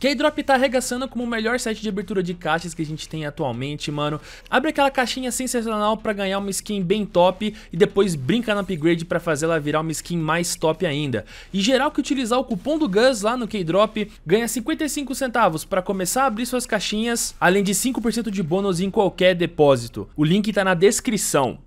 K-Drop tá arregaçando como o melhor set de abertura de caixas que a gente tem atualmente, mano. Abre aquela caixinha sensacional pra ganhar uma skin bem top e depois brinca no upgrade pra fazer ela virar uma skin mais top ainda. E geral que utilizar o cupom do Gus lá no K-Drop ganha 55 centavos pra começar a abrir suas caixinhas, além de 5% de bônus em qualquer depósito. O link tá na descrição.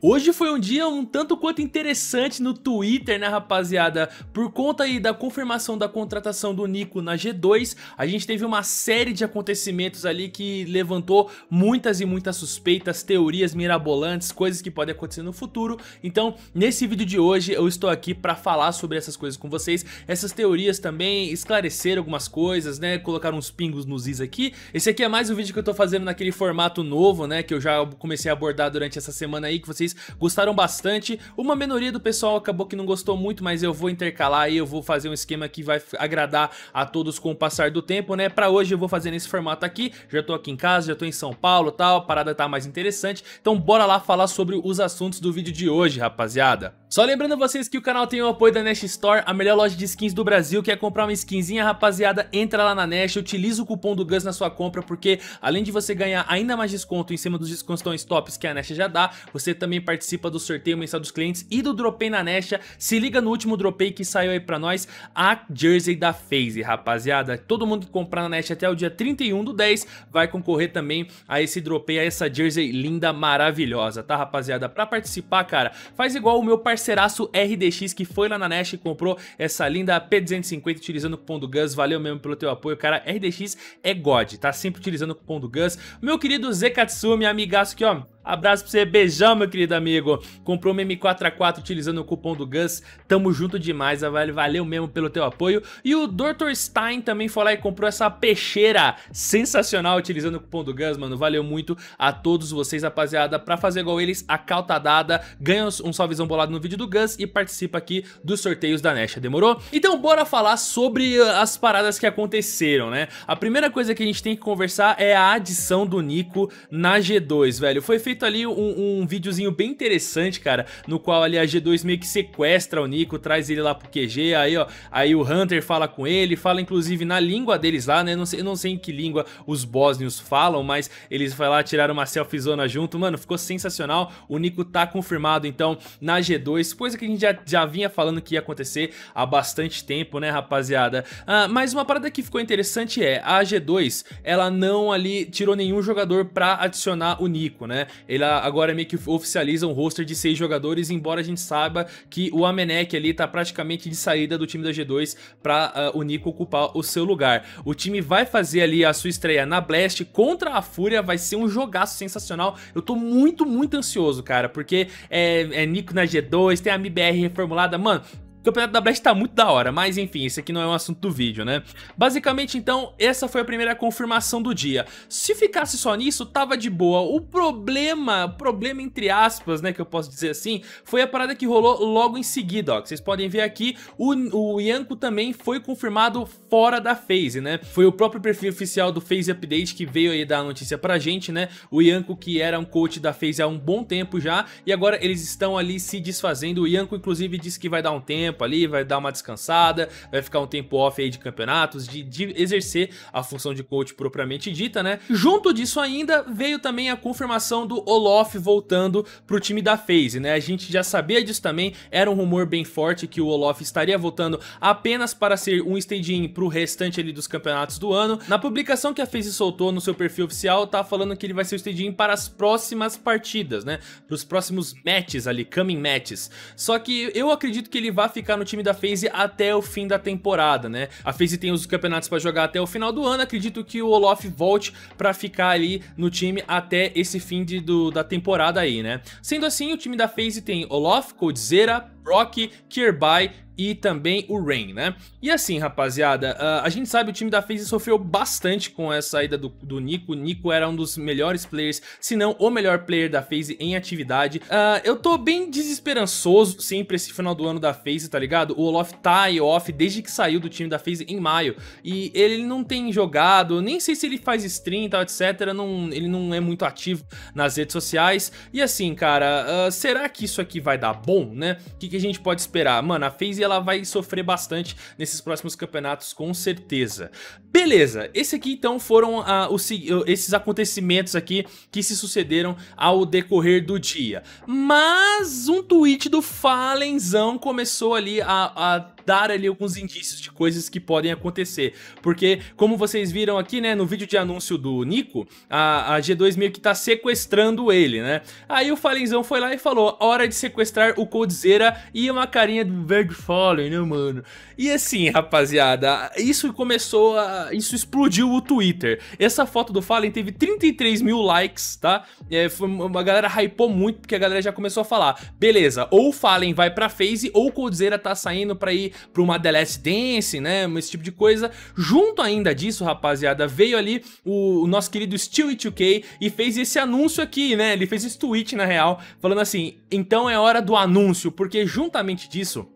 Hoje foi um dia um tanto quanto interessante no Twitter, né rapaziada? Por conta aí da confirmação da contratação do Nico na G2, a gente teve uma série de acontecimentos ali que levantou muitas e muitas suspeitas, teorias mirabolantes, coisas que podem acontecer no futuro. Então, nesse vídeo de hoje eu estou aqui para falar sobre essas coisas com vocês, essas teorias também, esclarecer algumas coisas, né, colocar uns pingos nos is aqui. Esse aqui é mais um vídeo que eu tô fazendo naquele formato novo, né, que eu já comecei a abordar durante essa semana aí, que vocês vocês gostaram bastante. Uma minoria do pessoal acabou que não gostou muito, mas eu vou intercalar e eu vou fazer um esquema que vai agradar a todos com o passar do tempo, né? Pra hoje eu vou fazer nesse formato aqui, já tô aqui em casa, já tô em São Paulo tal, a parada tá mais interessante. Então bora lá falar sobre os assuntos do vídeo de hoje, rapaziada. Só lembrando vocês que o canal tem o apoio da Nash Store, a melhor loja de skins do Brasil. Quer comprar uma skinzinha, rapaziada? Entra lá na Nash, utiliza o cupom do Gus na sua compra, porque além de você ganhar ainda mais desconto em cima dos descontos tops que a Nash já dá, você também também participa do sorteio mensal dos clientes e do dropei na Nesha. Se liga no último dropei que saiu aí pra nós, a Jersey da FaZe, rapaziada. Todo mundo que comprar na Nesha até o dia 31 do 10 vai concorrer também a esse dropei, a essa Jersey linda, maravilhosa, tá rapaziada? Pra participar, cara, faz igual o meu parceiraço RDX que foi lá na Nesha e comprou essa linda P250 utilizando o cupom do Gus. Valeu mesmo pelo teu apoio, cara. RDX é God, tá sempre utilizando o cupom do Gus. Meu querido Zekatsumi, amigaço que ó, Abraço pra você, beijão, meu querido amigo. Comprou uma M4A4 utilizando o cupom do Gus. Tamo junto demais, Valeu mesmo pelo teu apoio. E o Dr. Stein também foi lá e comprou essa peixeira sensacional utilizando o cupom do Gus, mano. Valeu muito a todos vocês, rapaziada. Pra fazer igual eles, a dada. Ganha um salvezão bolado no vídeo do Gus e participa aqui dos sorteios da Nesha, demorou? Então bora falar sobre uh, as paradas que aconteceram, né? A primeira coisa que a gente tem que conversar é a adição do Nico na G2, velho. Foi feito feito ali um, um videozinho bem interessante, cara, no qual ali a G2 meio que sequestra o Nico, traz ele lá pro QG, aí ó, aí o Hunter fala com ele, fala inclusive na língua deles lá, né, não sei, não sei em que língua os bósnios falam, mas eles vai lá, tirar uma selfiezona junto, mano, ficou sensacional, o Nico tá confirmado então na G2, coisa que a gente já, já vinha falando que ia acontecer há bastante tempo, né, rapaziada, ah, mas uma parada que ficou interessante é, a G2, ela não ali tirou nenhum jogador pra adicionar o Nico, né, ele ah, agora meio que oficializa um roster de seis jogadores, embora a gente saiba que o Amenek ali tá praticamente de saída do time da G2 para uh, ah, o Nico ocupar o seu lugar. O time vai fazer ali a sua estreia na Blast contra a Fúria, vai ser um jogaço sensacional. Eu tô muito, muito ansioso, cara, porque é, é Nico na G2, tem a MBR reformulada, mano, o campeonato da Blast tá muito da hora, mas enfim, esse aqui não é um assunto do vídeo, né? Basicamente, então, essa foi a primeira confirmação do dia. Se ficasse só nisso, tava de boa. O problema, problema entre aspas, né, que eu posso dizer assim, foi a parada que rolou logo em seguida, ó. Que vocês podem ver aqui, o, o Yanko também foi confirmado fora da Phase, né? Foi o próprio perfil oficial do Phase Update que veio aí dar a notícia pra gente, né? O Yanko que era um coach da Phase há um bom tempo já, e agora eles estão ali se desfazendo. O Yanko, inclusive, disse que vai dar um tempo, tempo ali, vai dar uma descansada, vai ficar um tempo off aí de campeonatos, de, de exercer a função de coach propriamente dita, né? Junto disso ainda veio também a confirmação do Olof voltando pro time da FaZe, né? A gente já sabia disso também, era um rumor bem forte que o Olof estaria voltando apenas para ser um stand-in pro restante ali dos campeonatos do ano. Na publicação que a FaZe soltou no seu perfil oficial, tá falando que ele vai ser o stand-in para as próximas partidas, né? Pros próximos matches ali, coming matches. Só que eu acredito que ele vai ficar ficar no time da FaZe até o fim da temporada, né? A FaZe tem os campeonatos para jogar até o final do ano, acredito que o Olaf volte para ficar ali no time até esse fim de, do, da temporada aí, né? Sendo assim, o time da FaZe tem Olaf, Coldzera, Brock, Kirby e também o Rain, né? E assim, rapaziada, ah, a gente sabe o time da FaZe sofreu bastante com a saída do, do Nico. O Nico era um dos melhores players, se não o melhor player da FaZe em atividade. Uh, eu tô bem desesperançoso, sempre esse final do ano da FaZe, tá ligado? O Olof tá off desde que saiu do time da FaZe em maio. E ele não tem jogado, nem sei se ele faz stream e tal, etc. Não, ele não é muito ativo nas redes sociais. E assim, cara, uh, será que isso aqui vai dar bom, né? O que, que a gente pode esperar? Mano, a FaZe ela vai sofrer bastante nesses próximos campeonatos, com certeza. Beleza, esse aqui então foram ah, os, esses acontecimentos aqui que se sucederam ao decorrer do dia. Mas um tweet do Falenzão começou ali a, a dar ali alguns indícios de coisas que podem acontecer. Porque, como vocês viram aqui, né, no vídeo de anúncio do Nico, a, a G2 meio que tá sequestrando ele, né? Aí o Falenzão foi lá e falou, hora de sequestrar o Coldzera e uma carinha do Bird Fallen, né, mano? E assim, rapaziada, isso começou a... isso explodiu o Twitter. Essa foto do Fallen teve 33 mil likes, tá? É, foi, a galera hypou muito, porque a galera já começou a falar, beleza, ou o Fallen vai pra Phase, ou o Coldzera tá saindo pra ir para uma The Last Dance, né? Esse tipo de coisa. Junto ainda disso, rapaziada, veio ali o, o nosso querido Steel 2K e fez esse anúncio aqui, né? Ele fez esse tweet, na real, falando assim: então é hora do anúncio, porque juntamente disso.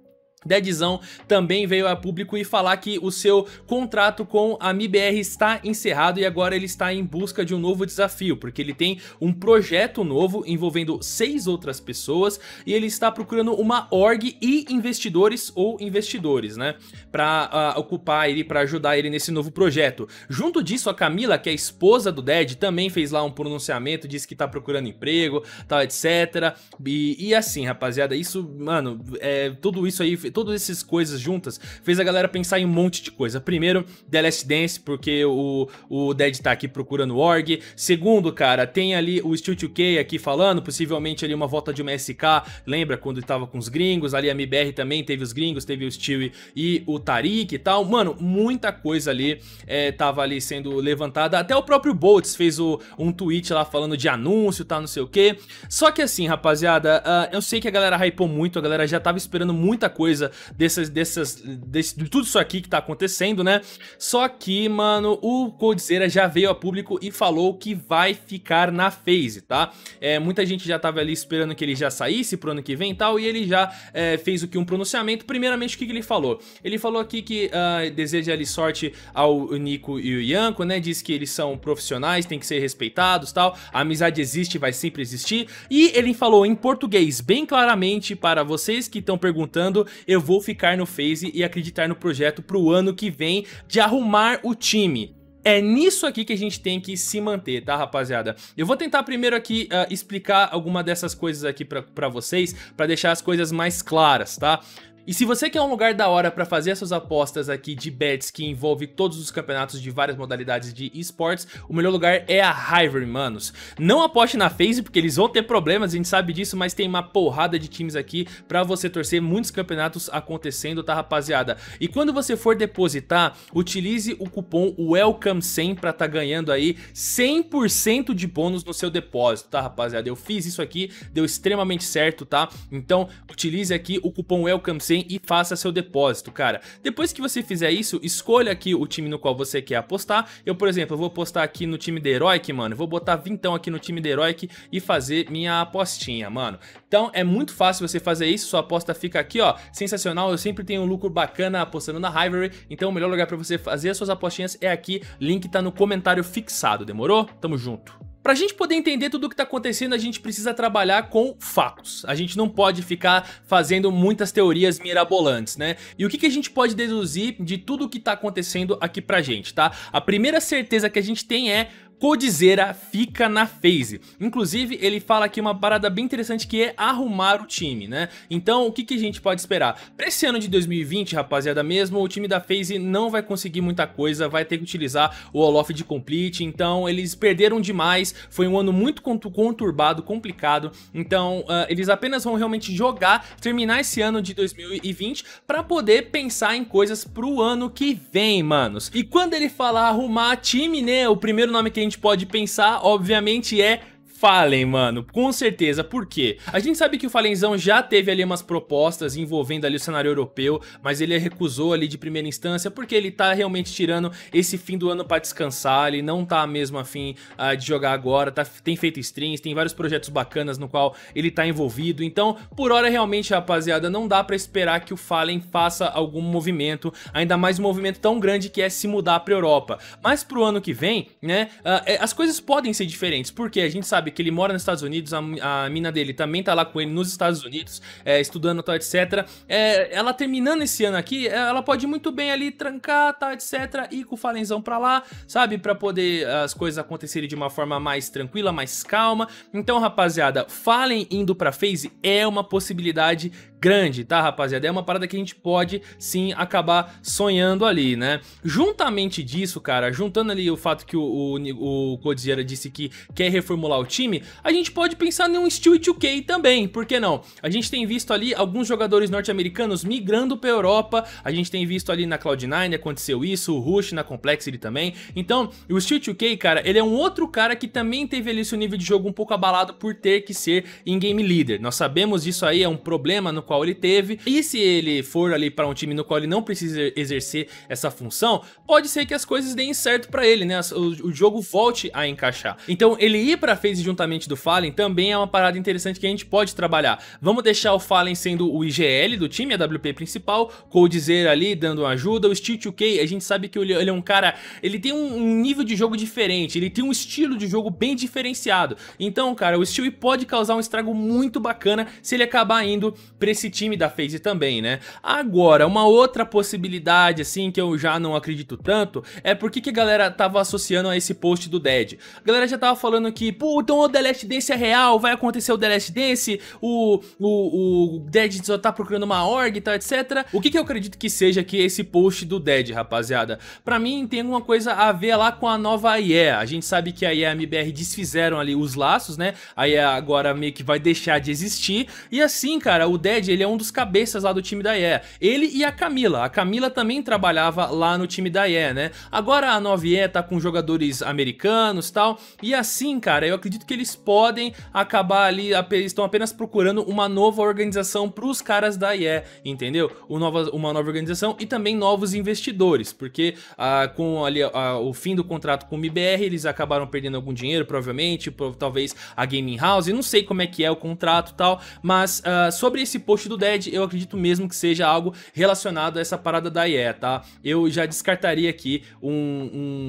Deadzão também veio a público e falar que o seu contrato com a MIBR está encerrado e agora ele está em busca de um novo desafio, porque ele tem um projeto novo envolvendo seis outras pessoas e ele está procurando uma org e investidores ou investidores, né, para uh, ah, ocupar ele, para ajudar ele nesse novo projeto. Junto disso, a Camila, que é esposa do Dead, também fez lá um pronunciamento, disse que tá procurando emprego, tal, etc. E, e assim, rapaziada, isso, mano, é, tudo isso aí todas essas coisas juntas fez a galera pensar em um monte de coisa. Primeiro, The Last Dance, porque o, o Dead tá aqui procurando o org. Segundo, cara, tem ali o Steel 2K aqui falando, possivelmente ali uma volta de uma SK, lembra quando ele tava com os gringos, ali a MBR também teve os gringos, teve o Stewie e o Tariq e tal. Mano, muita coisa ali é, tava ali sendo levantada. Até o próprio Boltz fez o, um tweet lá falando de anúncio, tá, não sei o que. Só que assim, rapaziada, uh, eu sei que a galera hypou muito, a galera já tava esperando muita coisa coisa, dessas, dessas, desse, de tudo isso aqui que tá acontecendo, né? Só que, mano, o Coldzera já veio a público e falou que vai ficar na phase, tá? É, muita gente já tava ali esperando que ele já saísse pro ano que vem e tal, e ele já é, fez o que? Um pronunciamento. Primeiramente, o que, que ele falou? Ele falou aqui que uh, deseja ali sorte ao Nico e o Yanko, né? Diz que eles são profissionais, tem que ser respeitados tal. A amizade existe, vai sempre existir. E ele falou em português, bem claramente, para vocês que estão perguntando, eu vou ficar no Phase e acreditar no projeto pro ano que vem de arrumar o time. É nisso aqui que a gente tem que se manter, tá, rapaziada? Eu vou tentar primeiro aqui uh, explicar alguma dessas coisas aqui pra, pra vocês, pra deixar as coisas mais claras, tá? E se você quer um lugar da hora para fazer as suas apostas aqui de bets que envolve todos os campeonatos de várias modalidades de esportes, o melhor lugar é a Hivery, manos. Não aposte na FaZe porque eles vão ter problemas, a gente sabe disso, mas tem uma porrada de times aqui para você torcer, muitos campeonatos acontecendo, tá rapaziada? E quando você for depositar, utilize o cupom WELCOME100 para tá ganhando aí 100% de bônus no seu depósito, tá rapaziada? Eu fiz isso aqui, deu extremamente certo, tá? Então utilize aqui o cupom WELCOME100 100 e faça seu depósito, cara. Depois que você fizer isso, escolha aqui o time no qual você quer apostar. Eu, por exemplo, vou apostar aqui no time de Heroic, mano. Vou botar vintão aqui no time de Heroic e fazer minha apostinha, mano. Então é muito fácil você fazer isso, sua aposta fica aqui, ó, sensacional. Eu sempre tenho um lucro bacana apostando na Rivalry, então o melhor lugar pra você fazer as suas apostinhas é aqui. Link tá no comentário fixado, demorou? Tamo junto. Pra gente poder entender tudo o que tá acontecendo, a gente precisa trabalhar com fatos. A gente não pode ficar fazendo muitas teorias mirabolantes, né? E o que, que a gente pode deduzir de tudo o que tá acontecendo aqui pra gente, tá? A primeira certeza que a gente tem é Codizera fica na phase. Inclusive, ele fala aqui uma parada bem interessante que é arrumar o time, né? Então, o que, que a gente pode esperar? Pra esse ano de 2020, rapaziada, mesmo, o time da phase não vai conseguir muita coisa, vai ter que utilizar o Olof de Complete, então eles perderam demais, foi um ano muito conturbado, complicado, então uh, eles apenas vão realmente jogar, terminar esse ano de 2020 pra poder pensar em coisas pro ano que vem, manos. E quando ele fala arrumar time, né, o primeiro nome que a gente gente pode pensar, obviamente, é Fallen, mano, com certeza. Por quê? A gente sabe que o Fallenzão já teve ali umas propostas envolvendo ali o cenário europeu, mas ele recusou ali de primeira instância porque ele tá realmente tirando esse fim do ano para descansar, ele não tá mesmo afim uh, de jogar agora, tá, tem feito streams, tem vários projetos bacanas no qual ele tá envolvido, então por hora realmente, rapaziada, não dá para esperar que o Fallen faça algum movimento, ainda mais um movimento tão grande que é se mudar pra Europa. Mas pro ano que vem, né, uh, as coisas podem ser diferentes, porque a gente sabe que ele mora nos Estados Unidos, a, a mina dele também tá lá com ele nos Estados Unidos, é, estudando, tal, tá, etc. É, ela terminando esse ano aqui, é, ela pode muito bem ali trancar, tal, tá, etc. E com o Falenzão pra lá, sabe? Pra poder as coisas acontecerem de uma forma mais tranquila, mais calma. Então, rapaziada, Fallen indo pra Phase é uma possibilidade grande, tá, rapaziada? É uma parada que a gente pode sim acabar sonhando ali, né? Juntamente disso, cara, juntando ali o fato que o, o, o disse que quer reformular o time, a gente pode pensar um Steel 2K também, por que não? A gente tem visto ali alguns jogadores norte-americanos migrando pra Europa, a gente tem visto ali na Cloud9 aconteceu isso, o Rush na Complexity também, então o Steel 2K, cara, ele é um outro cara que também teve ali seu nível de jogo um pouco abalado por ter que ser in-game leader. Nós sabemos disso aí, é um problema no qual qual ele teve. E se ele for ali para um time no qual ele não precisa exercer essa função, pode ser que as coisas deem certo para ele, né? O, o, jogo volte a encaixar. Então, ele ir para phase juntamente do Fallen também é uma parada interessante que a gente pode trabalhar. Vamos deixar o Fallen sendo o IGL do time, a WP principal, Coldzera ali dando ajuda, o 2K, a gente sabe que ele, ele é um cara, ele tem um, um nível de jogo diferente, ele tem um estilo de jogo bem diferenciado. Então, cara, o Stewie pode causar um estrago muito bacana se ele acabar indo pra esse esse time da FaZe também, né? Agora, uma outra possibilidade, assim, que eu já não acredito tanto, é por que a galera tava associando a esse post do Dead. A galera já tava falando que, pô, então o The Last Dance é real, vai acontecer o The Last Dance, o, o, o Dead só tá procurando uma org e tal, etc. O que, que eu acredito que seja aqui esse post do Dead, rapaziada? Pra mim, tem alguma coisa a ver lá com a nova IE. A gente sabe que a IE e a MBR desfizeram ali os laços, né? A IE agora meio que vai deixar de existir. E assim, cara, o Dead ele é um dos cabeças lá do time da IE. Ele e a Camila. A Camila também trabalhava lá no time da IE, né? Agora a 9E tá com jogadores americanos tal. E assim, cara, eu acredito que eles podem acabar ali, estão apenas procurando uma nova organização pros caras da IE, entendeu? uma nova organização e também novos investidores, porque ah, com ali ah, o fim do contrato com o MBR, eles acabaram perdendo algum dinheiro, provavelmente, talvez a Gaming House, não sei como é que é o contrato tal, mas ah, sobre esse post post do Dead, eu acredito mesmo que seja algo relacionado a essa parada da IE, tá? Eu já descartaria aqui um,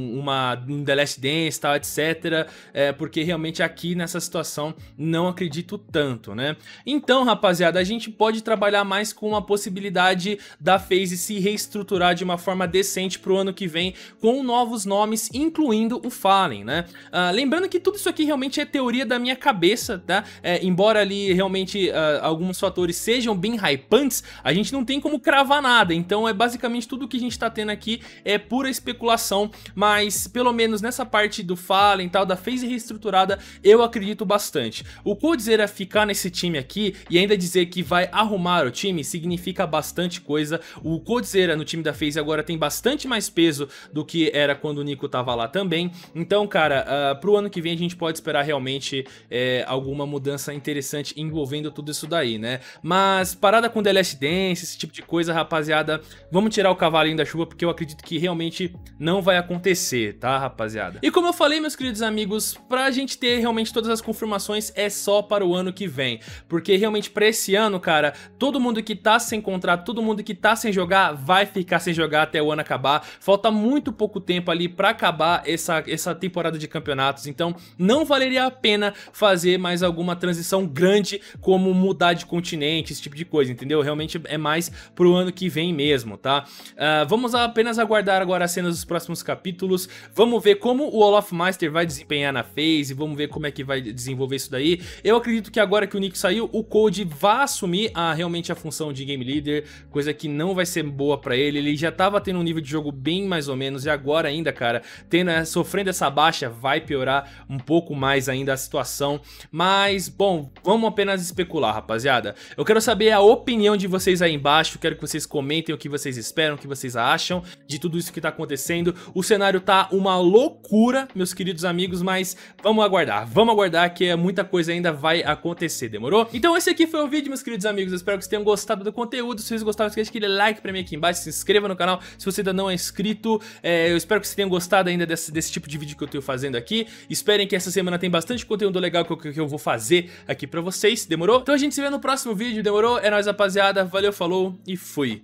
um, uma, um The Last Dance, tal, etc. É, porque realmente aqui nessa situação não acredito tanto, né? Então, rapaziada, a gente pode trabalhar mais com a possibilidade da Phase se reestruturar de uma forma decente pro ano que vem com novos nomes, incluindo o Fallen, né? Ah, lembrando que tudo isso aqui realmente é teoria da minha cabeça, tá? É, embora ali realmente ah, alguns fatores sejam sejam bem hypantes, a gente não tem como cravar nada. Então é basicamente tudo que a gente tá tendo aqui é pura especulação, mas pelo menos nessa parte do Fallen e tal, da phase reestruturada, eu acredito bastante. O Coldzera ficar nesse time aqui e ainda dizer que vai arrumar o time significa bastante coisa. O Coldzera no time da phase agora tem bastante mais peso do que era quando o Nico tava lá também. Então, cara, uh, pro ano que vem a gente pode esperar realmente é, alguma mudança interessante envolvendo tudo isso daí, né? Mas mas parada com The Last Dance, esse tipo de coisa, rapaziada, vamos tirar o cavalinho da chuva porque eu acredito que realmente não vai acontecer, tá, rapaziada? E como eu falei, meus queridos amigos, pra gente ter realmente todas as confirmações é só para o ano que vem, porque realmente pra esse ano, cara, todo mundo que tá sem contrato, todo mundo que tá sem jogar, vai ficar sem jogar até o ano acabar. Falta muito pouco tempo ali pra acabar essa, essa temporada de campeonatos, então não valeria a pena fazer mais alguma transição grande como mudar de continente, esse tipo de coisa, entendeu? Realmente é mais pro ano que vem mesmo, tá? Uh, vamos apenas aguardar agora as cenas dos próximos capítulos, vamos ver como o Olaf Meister vai desempenhar na phase, vamos ver como é que vai desenvolver isso daí. Eu acredito que agora que o Nick saiu, o Code vai assumir a, realmente a função de Game Leader, coisa que não vai ser boa pra ele, ele já tava tendo um nível de jogo bem mais ou menos, e agora ainda, cara, tendo, eh, sofrendo essa baixa, vai piorar um pouco mais ainda a situação, mas, bom, vamos apenas especular, rapaziada. Eu quero saber a opinião de vocês aí embaixo, quero que vocês comentem o que vocês esperam, o que vocês acham de tudo isso que tá acontecendo. O cenário tá uma loucura, meus queridos amigos, mas vamos aguardar, vamos aguardar que é muita coisa ainda vai acontecer, demorou? Então esse aqui foi o vídeo, meus queridos amigos, eu espero que vocês tenham gostado do conteúdo, se vocês gostaram, esquece aquele like pra mim aqui embaixo, se inscreva no canal se você ainda não é inscrito, é, eu espero que vocês tenham gostado ainda desse, desse tipo de vídeo que eu tô fazendo aqui, esperem que essa semana tem bastante conteúdo legal que eu, que eu vou fazer aqui pra vocês, demorou? Então a gente se vê no próximo vídeo, demorou? Demorou? É nóis, rapaziada. Valeu, falou e fui.